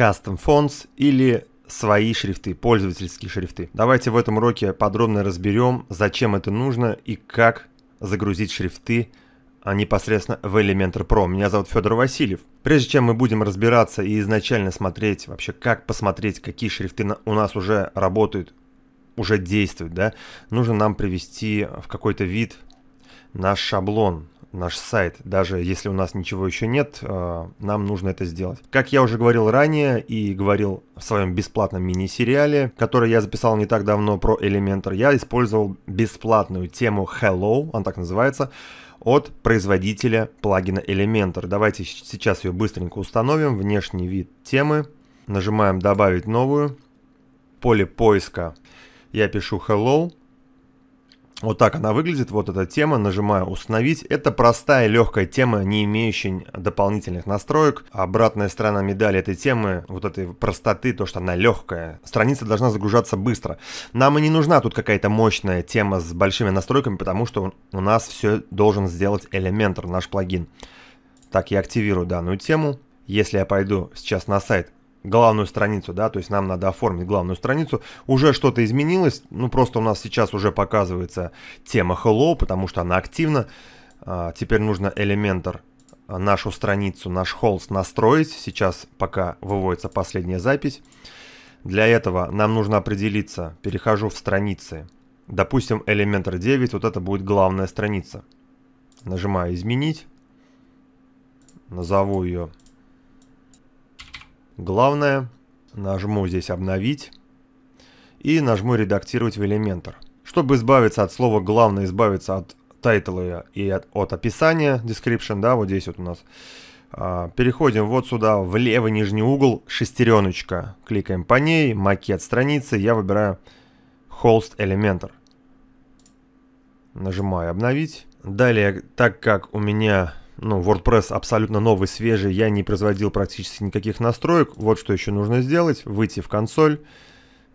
Custom Fonts или свои шрифты, пользовательские шрифты. Давайте в этом уроке подробно разберем, зачем это нужно и как загрузить шрифты а, непосредственно в Elementor Pro. Меня зовут Федор Васильев. Прежде чем мы будем разбираться и изначально смотреть вообще, как посмотреть, какие шрифты у нас уже работают, уже действуют, да, нужно нам привести в какой-то вид наш шаблон, наш сайт. Даже если у нас ничего еще нет, э, нам нужно это сделать. Как я уже говорил ранее и говорил в своем бесплатном мини-сериале, который я записал не так давно про Elementor, я использовал бесплатную тему Hello, она так называется, от производителя плагина Elementor. Давайте сейчас ее быстренько установим. Внешний вид темы. Нажимаем «Добавить новую». поле поиска я пишу «Hello». Вот так она выглядит, вот эта тема, нажимаю «Установить». Это простая, легкая тема, не имеющая дополнительных настроек. Обратная сторона медали этой темы, вот этой простоты, то, что она легкая. Страница должна загружаться быстро. Нам и не нужна тут какая-то мощная тема с большими настройками, потому что у нас все должен сделать Elementor, наш плагин. Так, я активирую данную тему. Если я пойду сейчас на сайт главную страницу, да, то есть нам надо оформить главную страницу. Уже что-то изменилось, ну просто у нас сейчас уже показывается тема Hello, потому что она активна. А, теперь нужно Elementor а, нашу страницу, наш холст настроить. Сейчас пока выводится последняя запись. Для этого нам нужно определиться, перехожу в страницы. Допустим, Elementor 9, вот это будет главная страница. Нажимаю «Изменить». Назову ее Главное, нажму здесь «Обновить» и нажму «Редактировать в Elementor». Чтобы избавиться от слова «Главное», избавиться от тайтла и от, от описания, description, да, вот здесь вот у нас. А, переходим вот сюда, в левый нижний угол, шестереночка. Кликаем по ней, макет страницы, я выбираю Host Elementor. Нажимаю «Обновить». Далее, так как у меня ну, WordPress абсолютно новый, свежий, я не производил практически никаких настроек. Вот что еще нужно сделать. Выйти в консоль,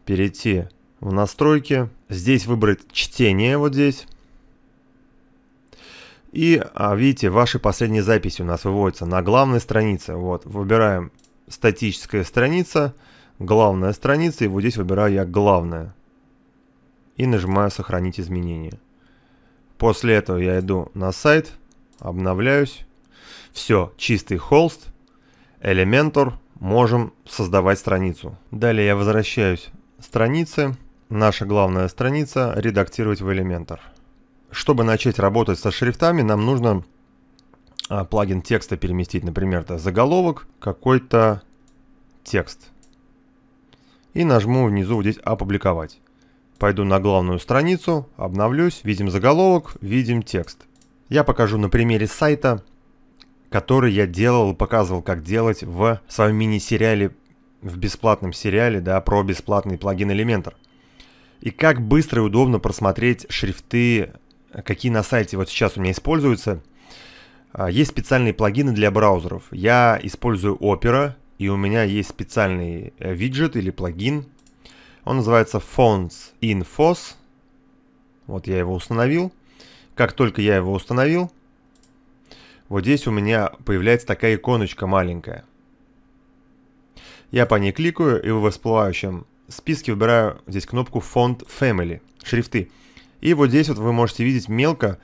перейти в настройки. Здесь выбрать чтение вот здесь. И, а, видите, ваши последние записи у нас выводятся на главной странице. Вот, выбираем статическая страница, главная страница, и вот здесь выбираю я главная. И нажимаю «Сохранить изменения». После этого я иду на сайт – Обновляюсь. Все, чистый холст. Elementor. Можем создавать страницу. Далее я возвращаюсь. Страницы. Наша главная страница. Редактировать в Elementor. Чтобы начать работать со шрифтами, нам нужно а, плагин текста переместить, например, это заголовок, какой-то текст. И нажму внизу вот здесь «Опубликовать». Пойду на главную страницу, обновлюсь, видим заголовок, видим текст. Я покажу на примере сайта, который я делал и показывал, как делать в своем мини-сериале, в бесплатном сериале, да, про бесплатный плагин Elementor. И как быстро и удобно просмотреть шрифты, какие на сайте вот сейчас у меня используются. А, есть специальные плагины для браузеров. Я использую Opera, и у меня есть специальный э, виджет или плагин. Он называется Fonts Infos. Вот я его установил. Как только я его установил, вот здесь у меня появляется такая иконочка маленькая. Я по ней кликаю и в всплывающем списке выбираю здесь кнопку «Font Family» — шрифты. И вот здесь вот вы можете видеть мелко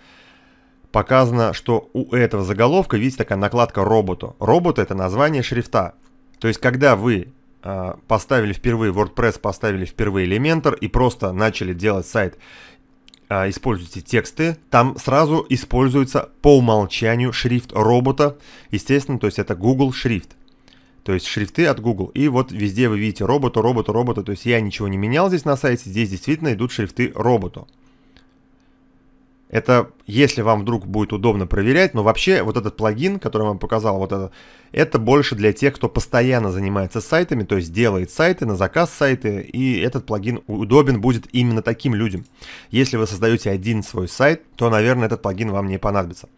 показано, что у этого заголовка, видите, такая накладка «Роботу». «Робот» — это название шрифта. То есть, когда вы а, поставили впервые WordPress, поставили впервые Elementor и просто начали делать сайт а, используете тексты, там сразу используется по умолчанию шрифт робота, естественно, то есть это Google шрифт. То есть шрифты от Google. И вот везде вы видите робота, робота, робота, То есть я ничего не менял здесь на сайте. Здесь действительно идут шрифты роботу. Это если вам вдруг будет удобно проверять, но вообще вот этот плагин, который я вам показал, вот это, это больше для тех, кто постоянно занимается сайтами, то есть делает сайты, на заказ сайты, и этот плагин удобен будет именно таким людям. Если вы создаете один свой сайт, то, наверное, этот плагин вам не понадобится.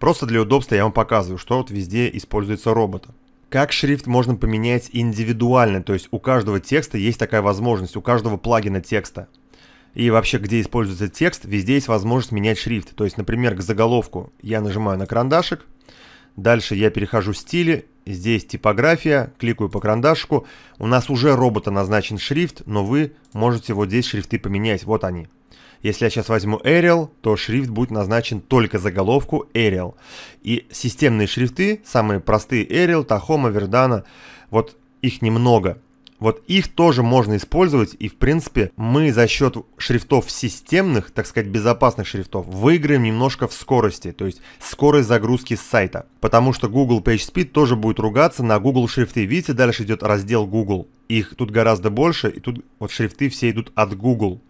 Просто для удобства я вам показываю, что вот везде используется робота. Как шрифт можно поменять индивидуально, то есть у каждого текста есть такая возможность, у каждого плагина текста. И вообще, где используется текст, везде есть возможность менять шрифт. То есть, например, к заголовку я нажимаю на карандашик, дальше я перехожу в стили, здесь типография, кликаю по карандашику. У нас уже робота назначен шрифт, но вы можете вот здесь шрифты поменять, вот они. Если я сейчас возьму Arial, то шрифт будет назначен только заголовку Arial. И системные шрифты, самые простые Arial, Tahoma, Verdana, вот их немного. Вот их тоже можно использовать, и в принципе мы за счет шрифтов системных, так сказать, безопасных шрифтов, выиграем немножко в скорости, то есть скорость загрузки сайта. Потому что Google PageSpeed тоже будет ругаться на Google шрифты. Видите, дальше идет раздел Google. Их тут гораздо больше, и тут вот шрифты все идут от Google.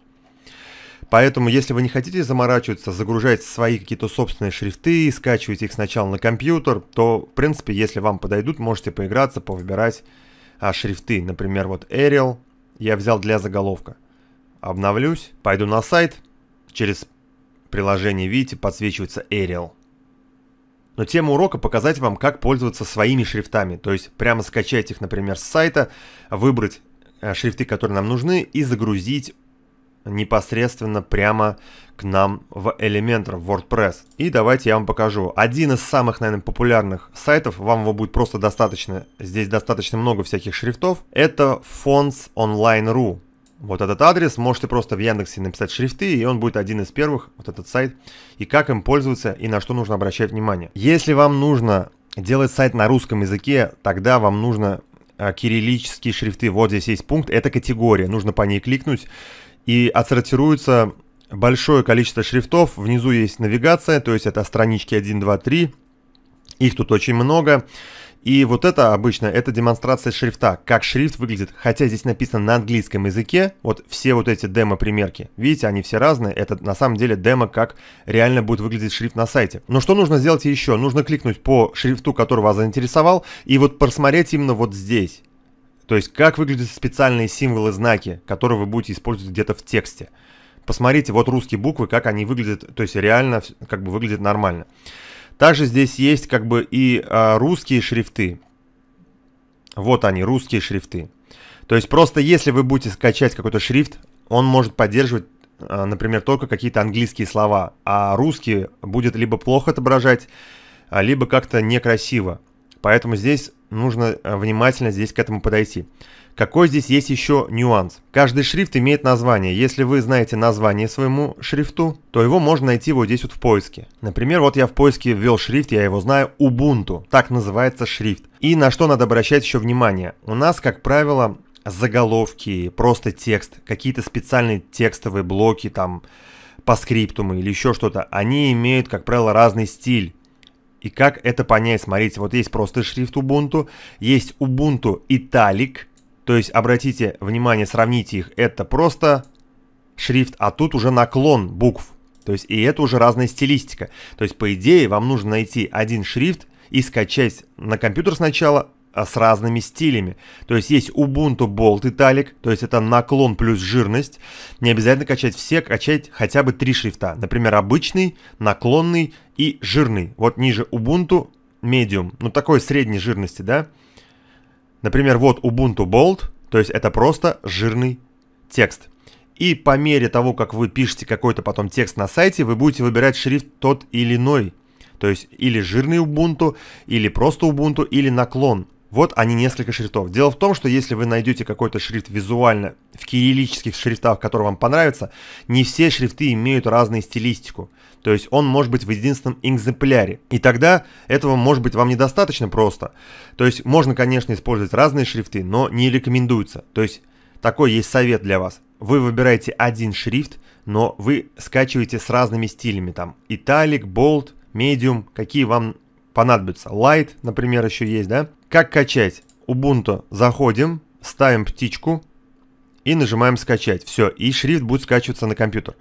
Поэтому, если вы не хотите заморачиваться, загружать свои какие-то собственные шрифты, скачивать их сначала на компьютер, то, в принципе, если вам подойдут, можете поиграться, повыбирать а шрифты, например, вот Arial, я взял для заголовка. Обновлюсь, пойду на сайт, через приложение, видите, подсвечивается Arial. Но тема урока показать вам, как пользоваться своими шрифтами, то есть прямо скачать их, например, с сайта, выбрать э, шрифты, которые нам нужны, и загрузить непосредственно прямо к нам в Elementor, в WordPress. И давайте я вам покажу. Один из самых, наверное, популярных сайтов, вам его будет просто достаточно, здесь достаточно много всяких шрифтов, это fontsonline.ru. Вот этот адрес, можете просто в Яндексе написать шрифты, и он будет один из первых, вот этот сайт, и как им пользоваться, и на что нужно обращать внимание. Если вам нужно делать сайт на русском языке, тогда вам нужно э, кириллические шрифты. Вот здесь есть пункт, это категория, нужно по ней кликнуть, и отсортируется большое количество шрифтов. Внизу есть навигация, то есть это странички 1, 2, 3. Их тут очень много. И вот это обычно, это демонстрация шрифта, как шрифт выглядит, хотя здесь написано на английском языке, вот все вот эти демо-примерки, видите, они все разные, это на самом деле демо, как реально будет выглядеть шрифт на сайте. Но что нужно сделать еще? Нужно кликнуть по шрифту, который вас заинтересовал, и вот просмотреть именно вот здесь. То есть, как выглядят специальные символы, знаки, которые вы будете использовать где-то в тексте. Посмотрите, вот русские буквы, как они выглядят, то есть реально как бы выглядит нормально. Также здесь есть как бы и а, русские шрифты. Вот они, русские шрифты. То есть просто если вы будете скачать какой-то шрифт, он может поддерживать, а, например, только какие-то английские слова, а русские будет либо плохо отображать, а либо как-то некрасиво. Поэтому здесь нужно э, внимательно здесь к этому подойти. Какой здесь есть еще нюанс? Каждый шрифт имеет название. Если вы знаете название своему шрифту, то его можно найти вот здесь вот в поиске. Например, вот я в поиске ввел шрифт, я его знаю, Ubuntu. Так называется шрифт. И на что надо обращать еще внимание? У нас, как правило, заголовки, просто текст, какие-то специальные текстовые блоки там по скриптуму или еще что-то, они имеют, как правило, разный стиль. И как это понять? Смотрите, вот есть просто шрифт Ubuntu, есть Ubuntu Italic, то есть обратите внимание, сравните их, это просто шрифт, а тут уже наклон букв. То есть и это уже разная стилистика. То есть по идее вам нужно найти один шрифт и скачать на компьютер сначала, а, с разными стилями. То есть есть Ubuntu Bold Italic, то есть это наклон плюс жирность. Не обязательно качать все, качать хотя бы три шрифта. Например, обычный, наклонный и жирный. Вот ниже Ubuntu Medium, ну такой средней жирности, да? Например, вот Ubuntu Bold, то есть это просто жирный текст. И по мере того, как вы пишете какой-то потом текст на сайте, вы будете выбирать шрифт тот или иной. То есть или жирный Ubuntu, или просто Ubuntu, или наклон. Вот они несколько шрифтов. Дело в том, что если вы найдете какой-то шрифт визуально в кириллических шрифтах, который вам понравится, не все шрифты имеют разную стилистику. То есть он может быть в единственном экземпляре. И тогда этого может быть вам недостаточно просто. То есть можно, конечно, использовать разные шрифты, но не рекомендуется. То есть такой есть совет для вас. Вы выбираете один шрифт, но вы скачиваете с разными стилями. Там italic, bold, medium, какие вам понадобятся. Light, например, еще есть, да? Как качать? Ubuntu. Заходим, ставим птичку и нажимаем скачать. Все, и шрифт будет скачиваться на компьютер.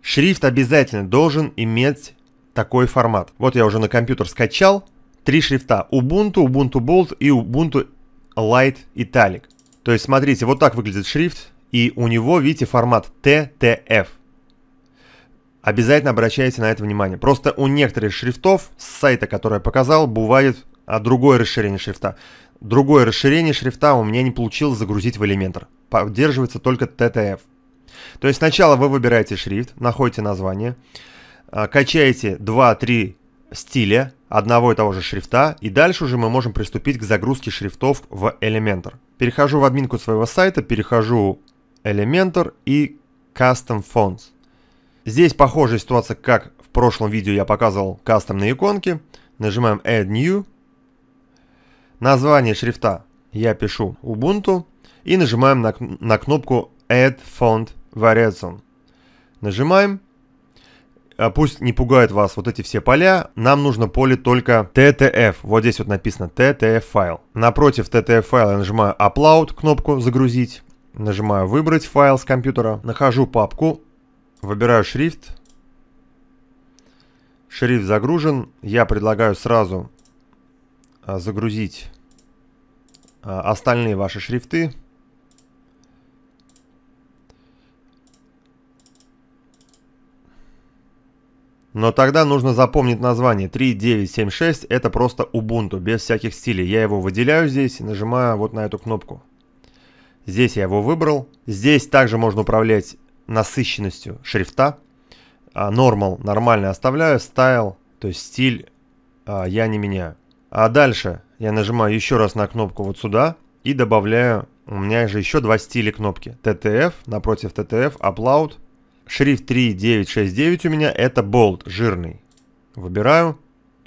Шрифт обязательно должен иметь такой формат. Вот я уже на компьютер скачал. Три шрифта. Ubuntu, Ubuntu Bold и Ubuntu Light Italic. То есть, смотрите, вот так выглядит шрифт. И у него, видите, формат TTF. Обязательно обращайте на это внимание. Просто у некоторых шрифтов с сайта, который я показал, бывает а другое расширение шрифта. Другое расширение шрифта у меня не получилось загрузить в Elementor. Поддерживается только TTF. То есть сначала вы выбираете шрифт, находите название, а, качаете 2-3 стиля одного и того же шрифта, и дальше уже мы можем приступить к загрузке шрифтов в Elementor. Перехожу в админку своего сайта, перехожу Elementor и Custom Fonts. Здесь похожая ситуация, как в прошлом видео я показывал кастомные иконки. Нажимаем Add New, Название шрифта я пишу Ubuntu и нажимаем на, на кнопку Add Font Variation. Нажимаем. А пусть не пугают вас вот эти все поля, нам нужно поле только TTF. Вот здесь вот написано TTF файл. Напротив TTF файла я нажимаю Upload, кнопку загрузить. Нажимаю выбрать файл с компьютера. Нахожу папку, выбираю шрифт. Шрифт загружен. Я предлагаю сразу а, загрузить а, остальные ваши шрифты. Но тогда нужно запомнить название. 3.9.7.6 это просто Ubuntu, без всяких стилей. Я его выделяю здесь и нажимаю вот на эту кнопку. Здесь я его выбрал. Здесь также можно управлять насыщенностью шрифта. Normal а, нормальный оставляю, style, то есть стиль я не меняю. А дальше я нажимаю еще раз на кнопку вот сюда и добавляю, у меня же еще два стиля кнопки. TTF, напротив TTF, Upload. Шрифт 3969 у меня это Bold, жирный. Выбираю.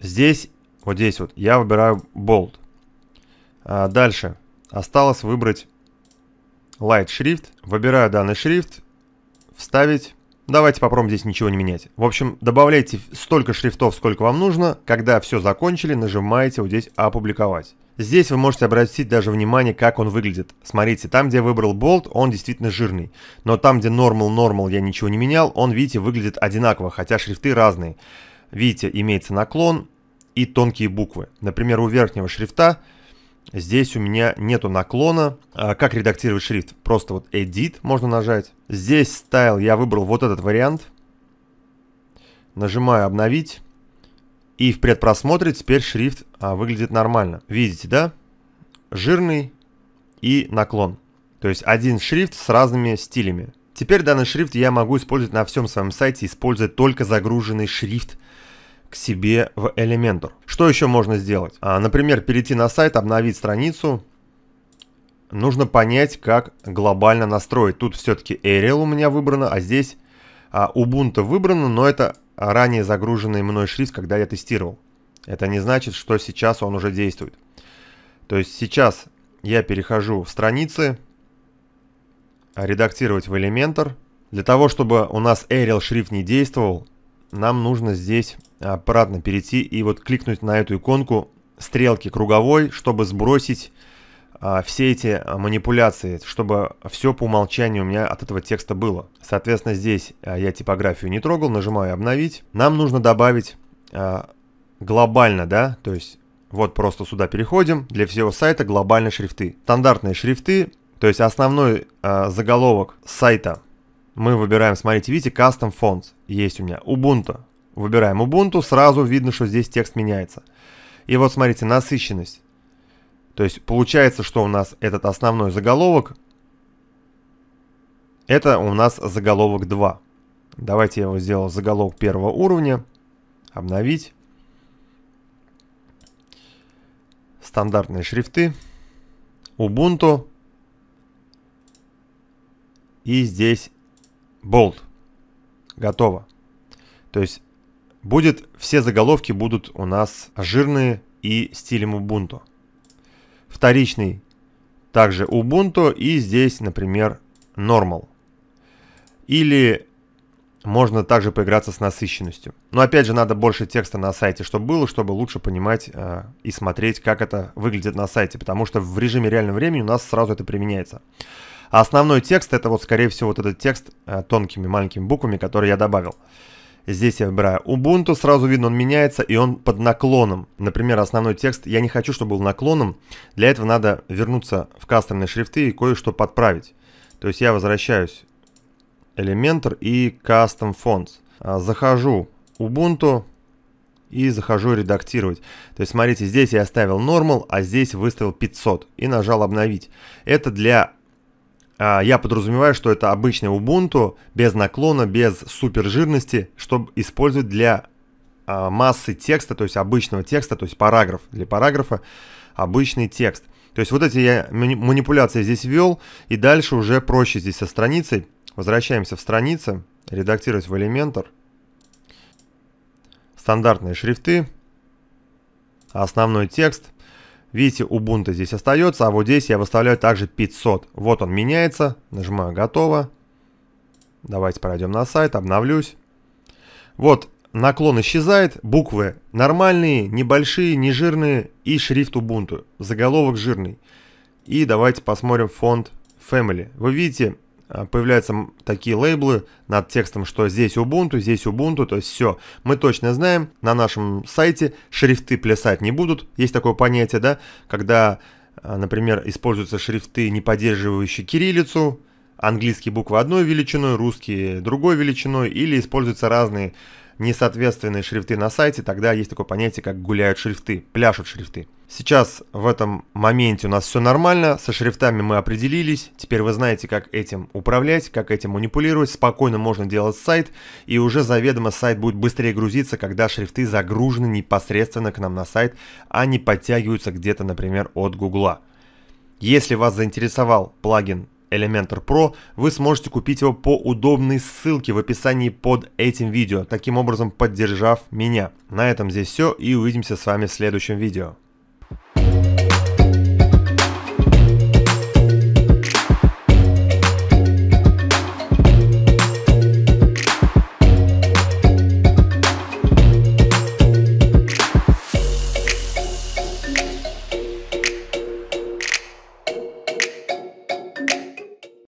Здесь, вот здесь вот, я выбираю Bold. А дальше. Осталось выбрать Light шрифт. Выбираю данный шрифт. Вставить. Давайте попробуем здесь ничего не менять. В общем, добавляйте столько шрифтов, сколько вам нужно. Когда все закончили, нажимаете вот здесь «Опубликовать». Здесь вы можете обратить даже внимание, как он выглядит. Смотрите, там, где я выбрал болт, он действительно жирный. Но там, где normal, normal я ничего не менял, он, видите, выглядит одинаково, хотя шрифты разные. Видите, имеется наклон и тонкие буквы. Например, у верхнего шрифта Здесь у меня нету наклона. А, как редактировать шрифт? Просто вот Edit можно нажать. Здесь Style я выбрал вот этот вариант. Нажимаю обновить. И в предпросмотре теперь шрифт а, выглядит нормально. Видите, да? Жирный и наклон. То есть один шрифт с разными стилями. Теперь данный шрифт я могу использовать на всем своем сайте, используя только загруженный шрифт к себе в Elementor. Что еще можно сделать? А, например, перейти на сайт, обновить страницу. Нужно понять, как глобально настроить. Тут все-таки Arial у меня выбрано, а здесь а, Ubuntu выбрано, но это ранее загруженный мной шрифт, когда я тестировал. Это не значит, что сейчас он уже действует. То есть сейчас я перехожу в страницы, редактировать в Elementor. Для того, чтобы у нас Arial шрифт не действовал, нам нужно здесь обратно а, перейти и вот кликнуть на эту иконку стрелки круговой, чтобы сбросить а, все эти а, манипуляции, чтобы все по умолчанию у меня от этого текста было. Соответственно, здесь я типографию не трогал, нажимаю «Обновить». Нам нужно добавить глобально, да, то есть вот просто сюда переходим, для всего сайта глобальные шрифты. Стандартные шрифты, то есть основной заголовок сайта мы выбираем, смотрите, видите, Custom Fonts есть у меня, Ubuntu, Выбираем Ubuntu, сразу видно, что здесь текст меняется. И вот смотрите, насыщенность. То есть получается, что у нас этот основной заголовок, это у нас заголовок 2. Давайте я его сделал заголовок первого уровня. Обновить. Стандартные шрифты. Ubuntu. И здесь Bold. Готово. То есть будет, все заголовки будут у нас жирные и стилем Ubuntu. Вторичный также Ubuntu и здесь, например, Normal. Или можно также поиграться с насыщенностью. Но опять же, надо больше текста на сайте, чтобы было, чтобы лучше понимать э, и смотреть, как это выглядит на сайте, потому что в режиме реального времени у нас сразу это применяется. А основной текст это вот, скорее всего, вот этот текст э, тонкими маленькими буквами, который я добавил. Здесь я выбираю Ubuntu, сразу видно, он меняется, и он под наклоном. Например, основной текст я не хочу, чтобы был наклоном. Для этого надо вернуться в кастомные шрифты и кое-что подправить. То есть я возвращаюсь Elementor и Custom Fonts. А, захожу Ubuntu и захожу редактировать. То есть смотрите, здесь я оставил normal, а здесь выставил 500 и нажал обновить. Это для а, я подразумеваю, что это обычный Ubuntu, без наклона, без супержирности, чтобы использовать для а, массы текста, то есть обычного текста, то есть параграф. Для параграфа обычный текст. То есть вот эти я манипуляции здесь ввел, и дальше уже проще здесь со страницей. Возвращаемся в страницы, редактировать в Elementor. Стандартные шрифты, основной текст – Видите, Ubuntu здесь остается, а вот здесь я выставляю также 500. Вот он меняется. Нажимаю «Готово». Давайте пройдем на сайт, обновлюсь. Вот, наклон исчезает, буквы нормальные, небольшие, не жирные и шрифт Ubuntu. Заголовок жирный. И давайте посмотрим фонд Family. Вы видите, а, появляются такие лейблы над текстом, что здесь Ubuntu, здесь Ubuntu, то есть все. Мы точно знаем, на нашем сайте шрифты плясать не будут. Есть такое понятие, да, когда, а, например, используются шрифты, не поддерживающие кириллицу, английские буквы одной величиной, русские другой величиной, или используются разные несоответственные шрифты на сайте, тогда есть такое понятие, как гуляют шрифты, пляшут шрифты. Сейчас в этом моменте у нас все нормально, со шрифтами мы определились, теперь вы знаете, как этим управлять, как этим манипулировать, спокойно можно делать сайт, и уже заведомо сайт будет быстрее грузиться, когда шрифты загружены непосредственно к нам на сайт, а не подтягиваются где-то, например, от Гугла. Если вас заинтересовал плагин Elementor Pro, вы сможете купить его по удобной ссылке в описании под этим видео, таким образом поддержав меня. На этом здесь все и увидимся с вами в следующем видео.